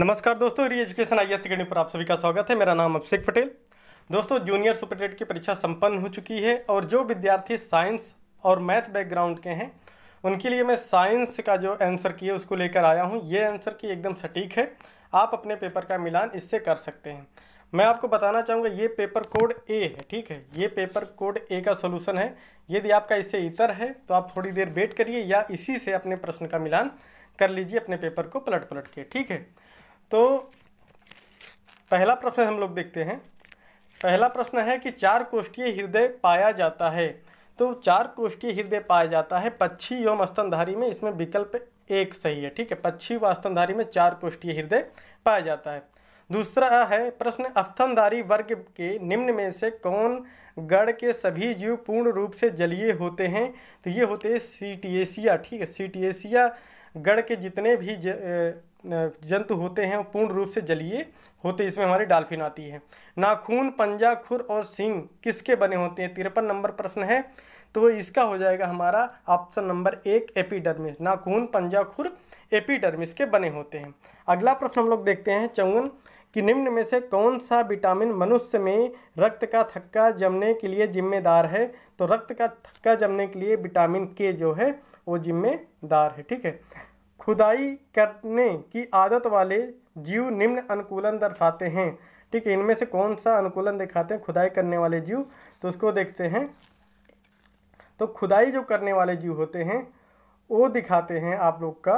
नमस्कार दोस्तों री एजुकेशन आई एस टी पर आप सभी का स्वागत है मेरा नाम अभिषेक पटेल दोस्तों जूनियर सुपरटेट की परीक्षा संपन्न हो चुकी है और जो विद्यार्थी साइंस और मैथ बैकग्राउंड के हैं उनके लिए मैं साइंस का जो आंसर किया उसको लेकर आया हूँ ये आंसर की एकदम सटीक है आप अपने पेपर का मिलान इससे कर सकते हैं मैं आपको बताना चाहूँगा ये पेपर कोड ए है ठीक है ये पेपर कोड ए का सोलूशन है यदि आपका इससे इतर है तो आप थोड़ी देर वेट करिए या इसी से अपने प्रश्न का मिलान कर लीजिए अपने पेपर को पलट पलट के ठीक है तो पहला प्रश्न हम लोग देखते हैं पहला प्रश्न है कि चार कोष्ठीय हृदय पाया जाता है तो चार कोष्ठीय हृदय पाया जाता है पक्षी एवं स्तनधारी में इसमें विकल्प एक सही है ठीक है पक्षी व स्तनधारी में चार कोष्ठीय हृदय पाया जाता है दूसरा है प्रश्न अस्तनधारी वर्ग के निम्न में से कौन गढ़ के सभी जीव पूर्ण रूप से जलीय होते हैं तो ये होते हैं सीटीएसिया ठीक है सीटीएसिया गढ़ के जितने भी ज, जंतु होते हैं पूर्ण रूप से जलीय होते इसमें हमारी डाल्फिन आती है नाखून पंजा खुर और सिंह किसके बने होते हैं तिरपन नंबर प्रश्न है तो इसका हो जाएगा हमारा ऑप्शन नंबर एक एपिडर्मिस नाखून पंजा खुर एपिडर्मिस के बने होते हैं अगला प्रश्न हम लोग देखते हैं चौवन कि निम्न में से कौन सा विटामिन मनुष्य में रक्त का थक्का जमने के लिए जिम्मेदार है तो रक्त का थक्का जमने के लिए विटामिन के जो है वो जिम्मेदार है ठीक है खुदाई करने की आदत वाले जीव निम्न अनुकूलन दर्शाते हैं ठीक है इनमें से कौन सा अनुकूलन दिखाते हैं खुदाई करने वाले जीव तो उसको देखते हैं तो खुदाई जो करने वाले जीव होते हैं वो दिखाते हैं आप लोग का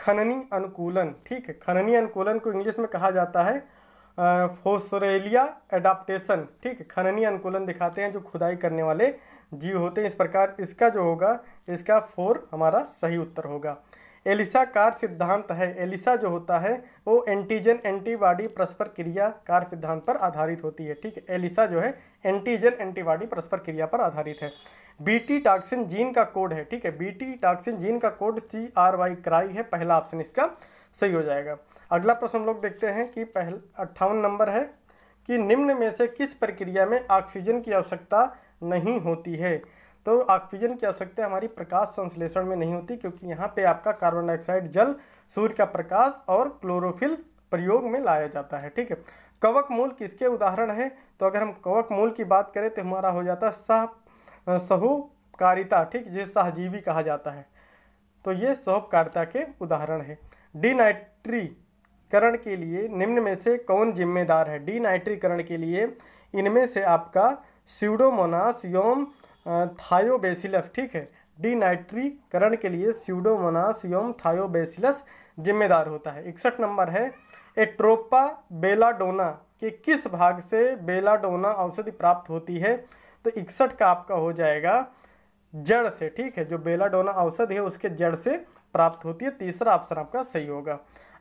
खननी अनुकूलन ठीक है खननी अनुकूलन को इंग्लिश में कहा जाता है फोसरेलिया एडाप्टेशन ठीक खननी अनुकूलन दिखाते हैं जो खुदाई करने वाले जीव होते हैं इस प्रकार इसका जो होगा इसका फोर हमारा सही उत्तर होगा एलिसा कार सिद्धांत है एलिसा जो होता है वो एंटीजन एंटीबॉडी परस्पर क्रिया कार सिद्धांत पर आधारित होती है ठीक है एलिसा जो है एंटीजन एंटीबॉडी परस्पर क्रिया पर आधारित है बीटी टॉक्सिन जीन का कोड है ठीक है बीटी टॉक्सिन जीन का code C R Y cry है पहला ऑप्शन इसका सही हो जाएगा अगला प्रश्न हम लोग देखते हैं कि पहल अट्ठावन नंबर है कि निम्न में से किस प्रक्रिया में ऑक्सीजन की आवश्यकता नहीं होती है तो ऑक्सीजन की आवश्यकता हमारी प्रकाश संश्लेषण में नहीं होती क्योंकि यहाँ पे आपका कार्बन डाइऑक्साइड जल सूर्य का प्रकाश और क्लोरोफिल प्रयोग में लाया जाता है ठीक है कवक मूल किसके उदाहरण है तो अगर हम कवक मूल की बात करें तो हमारा हो जाता है सह सहकारिता ठीक जिसे सहजीवी कहा जाता है तो ये सहोपकारिता के उदाहरण है डीनाइट्रीकरण के लिए निम्न में से कौन जिम्मेदार है डीनाइट्रीकरण के लिए इनमें से आपका स्यूडोमोनास योम थायोबेसिलस ठीक है डीनाइट्रीकरण के लिए स्यूडोमोनास योम थायोबेसिलस जिम्मेदार होता है इकसठ नंबर है एट्रोपा बेलाडोना के किस भाग से बेलाडोना औषधि प्राप्त होती है तो इकसठ का आपका हो जाएगा जड़ से ठीक है जो बेलाडोना औषधि है उसके जड़ से प्राप्त होती है तीसरा ऑप्शन आपका सही होगा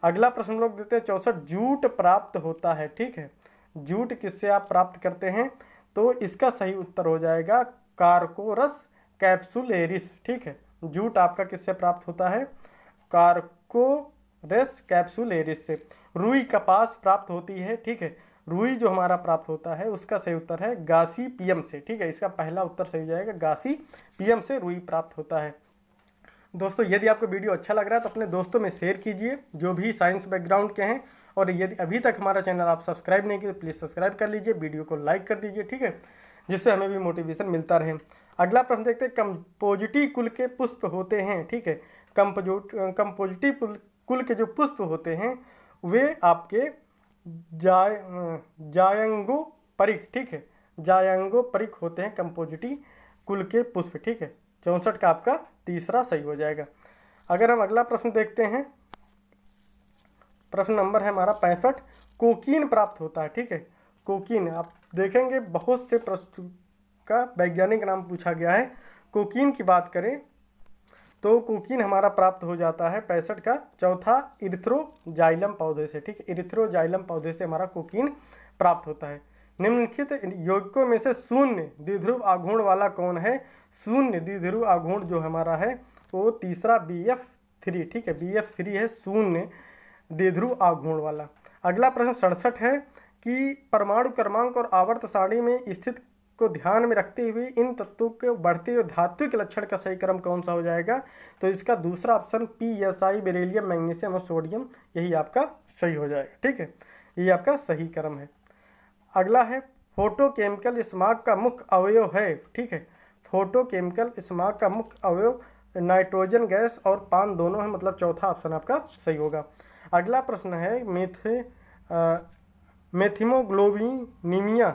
अगला प्रश्न लोग देते हैं चौसठ जूट प्राप्त होता है ठीक है जूट किससे आप प्राप्त करते हैं तो इसका सही उत्तर हो जाएगा कारकोरस कैप्सुलेरिस ठीक है जूट आपका किससे प्राप्त होता है कार्कोरस कैप्सुलेरिस से रुई कपास प्राप्त होती है ठीक है रूई जो हमारा प्राप्त होता है उसका सही उत्तर है गासी पीएम से ठीक है इसका पहला उत्तर सही हो जाएगा गासी पीएम से रूई प्राप्त होता है दोस्तों यदि आपको वीडियो अच्छा लग रहा है तो अपने दोस्तों में शेयर कीजिए जो भी साइंस बैकग्राउंड के हैं और यदि अभी तक हमारा चैनल आप सब्सक्राइब नहीं किए तो प्लीज़ सब्सक्राइब कर लीजिए वीडियो को लाइक कर दीजिए ठीक है जिससे हमें भी मोटिवेशन मिलता रहे अगला प्रश्न देखते हैं कंपोजिटी कुल के पुष्प होते हैं ठीक है कंपोजिट कंपोजिटी कुल के जो पुष्प होते हैं वे आपके जाय जायंगो परिक ठीक है जायंगो परिक होते हैं कंपोजिटी कुल के पुष्प ठीक है चौंसठ का आपका तीसरा सही हो जाएगा अगर हम अगला प्रश्न देखते हैं प्रश्न नंबर है हमारा पैंसठ कोकीन प्राप्त होता है ठीक है कोकीन आप देखेंगे बहुत से प्रश्न का वैज्ञानिक नाम पूछा गया है कोकीन की बात करें तो कोकिन हमारा प्राप्त हो जाता है पैंसठ का चौथा इरिथ्रोजाइलम पौधे से ठीक इरिथ्रोजाइलम पौधे से हमारा कोकिन प्राप्त होता है निम्नलिखित यौगिकों में से शून्य द्विध्रुव आघूर्ण वाला कौन है शून्य द्विध्रुव आघूर्ण जो हमारा है वो तीसरा बी एफ थ्री ठीक है बी एफ थ्री है शून्य द्विध्रुव आघूर्ण वाला अगला प्रश्न सड़सठ है कि परमाणु क्रमांक और आवर्त सारणी में स्थित को ध्यान में रखते हुए इन तत्वों के बढ़ते हुए धात्विक लक्षण का सही क्रम कौन सा हो जाएगा तो इसका दूसरा option P S I beryllium magnesium और सोडियम यही आपका सही हो जाएगा ठीक है ये आपका सही क्रम है अगला है फोटोकेमिकल स्मार्क का मुख्य अवयव है ठीक है फोटोकेमिकल स्मार्क का मुख्य अवयव नाइट्रोजन गैस और पान दोनों है मतलब चौथा ऑप्शन आपका सही होगा अगला प्रश्न है मेथे मेथिमोग्लोबिनीमिया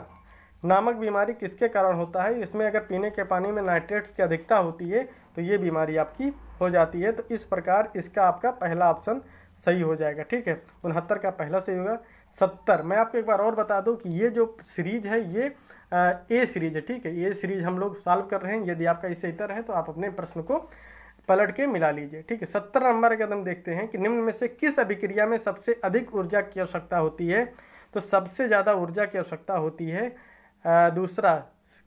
नामक बीमारी किसके कारण होता है इसमें अगर पीने के पानी में नाइट्रेट्स की अधिकता होती है तो ये बीमारी आपकी हो जाती है तो इस प्रकार इसका आपका पहला ऑप्शन सही हो जाएगा ठीक है उनहत्तर का पहला सही होगा सत्तर मैं आपको एक बार और बता दूं कि ये जो सीरीज है ये आ, ए सीरीज है ठीक है ये सीरीज हम लोग सॉल्व कर रहे हैं यदि आपका इससे इतर है तो आप अपने प्रश्न को पलट के मिला लीजिए ठीक है सत्तर नंबर हम देखते हैं कि निम्न में से किस अभिक्रिया में सबसे अधिक ऊर्जा की आवश्यकता होती है तो सबसे ज़्यादा ऊर्जा की आवश्यकता होती है दूसरा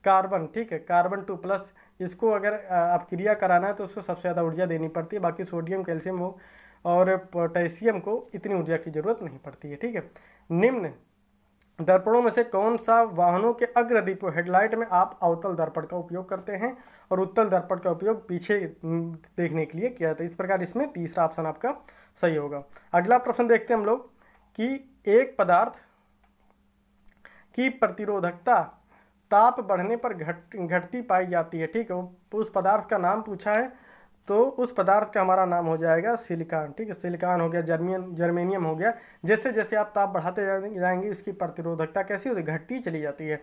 कार्बन ठीक है कार्बन टू प्लस इसको अगर आप क्रिया कराना है तो उसको सबसे ज़्यादा ऊर्जा देनी पड़ती है बाकी सोडियम कैल्शियम हो और पोटेशियम को इतनी ऊर्जा की ज़रूरत नहीं पड़ती है ठीक है निम्न दर्पणों में से कौन सा वाहनों के अग्रदीप हेडलाइट में आप अवतल दर्पण का उपयोग करते हैं और उत्तल दर्पण का उपयोग पीछे देखने के लिए किया जाता है इस प्रकार इसमें तीसरा ऑप्शन आपका सही होगा अगला प्रश्न देखते हैं हम लोग कि एक पदार्थ की प्रतिरोधकता ताप बढ़ने पर घट घटती पाई जाती है ठीक है वो उस पदार्थ का नाम पूछा है तो उस पदार्थ का हमारा नाम हो जाएगा सिलिकॉन ठीक है सिलिकॉन हो गया जर्मियन जर्मेनियम हो गया जैसे जैसे आप ताप बढ़ाते जाएंगे इसकी प्रतिरोधकता कैसी होती घटती चली जाती है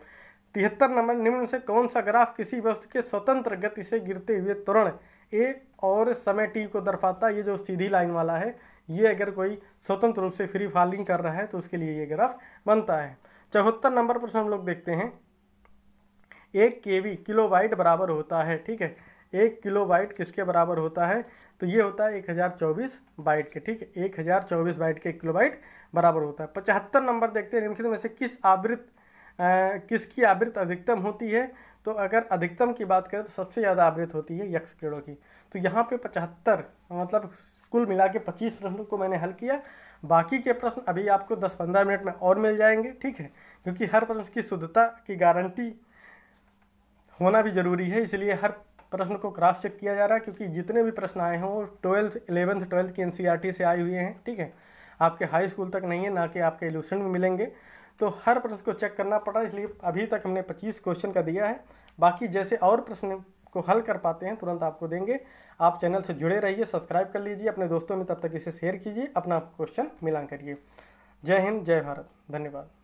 तिहत्तर नंबर निम्न से कौन सा ग्राफ किसी वस्तु के स्वतंत्र गति से गिरते हुए त्वरण ए और समय टी को दर्शाता ये जो सीधी लाइन वाला है ये अगर कोई स्वतंत्र रूप से फ्री फॉलिंग कर रहा है तो उसके लिए ये ग्राफ बनता है चौहत्तर नंबर प्रश्न हम लोग देखते हैं एक के वी किलो वाइट बराबर होता है ठीक है एक किलो वाइट किसके बराबर होता है तो ये होता है एक हज़ार चौबीस बाइट के ठीक है एक हज़ार चौबीस बाइट के किलो वाइट बराबर होता है पचहत्तर नंबर देखते हैं निम्नलिखित में से किस आवृत्त किसकी आवृत्त अधिकतम होती है तो अगर अधिकतम की बात करें तो सबसे ज़्यादा आवृत्त होती है यक्ष कीड़ों की तो यहाँ पे पचहत्तर मतलब कुल मिला के पच्चीस प्रश्नों को मैंने हल किया बाकी के प्रश्न अभी आपको दस पंद्रह मिनट में और मिल जाएंगे ठीक है क्योंकि हर प्रश्न की शुद्धता की गारंटी होना भी ज़रूरी है इसलिए हर प्रश्न को क्रॉस चेक किया जा रहा है क्योंकि जितने भी प्रश्न आए हों वो ट्वेल्थ इलेवंथ ट्वेल्थ की एन से आए हुए हैं ठीक है आपके हाई स्कूल तक नहीं है ना कि आपके एल्यूशन में मिलेंगे तो हर प्रश्न को चेक करना पड़ा इसलिए अभी तक हमने पच्चीस क्वेश्चन का दिया है बाकी जैसे और प्रश्न को हल कर पाते हैं तुरंत आपको देंगे आप चैनल से जुड़े रहिए सब्सक्राइब कर लीजिए अपने दोस्तों में तब तक इसे शेयर कीजिए अपना क्वेश्चन मिलान करिए जय हिंद जय भारत धन्यवाद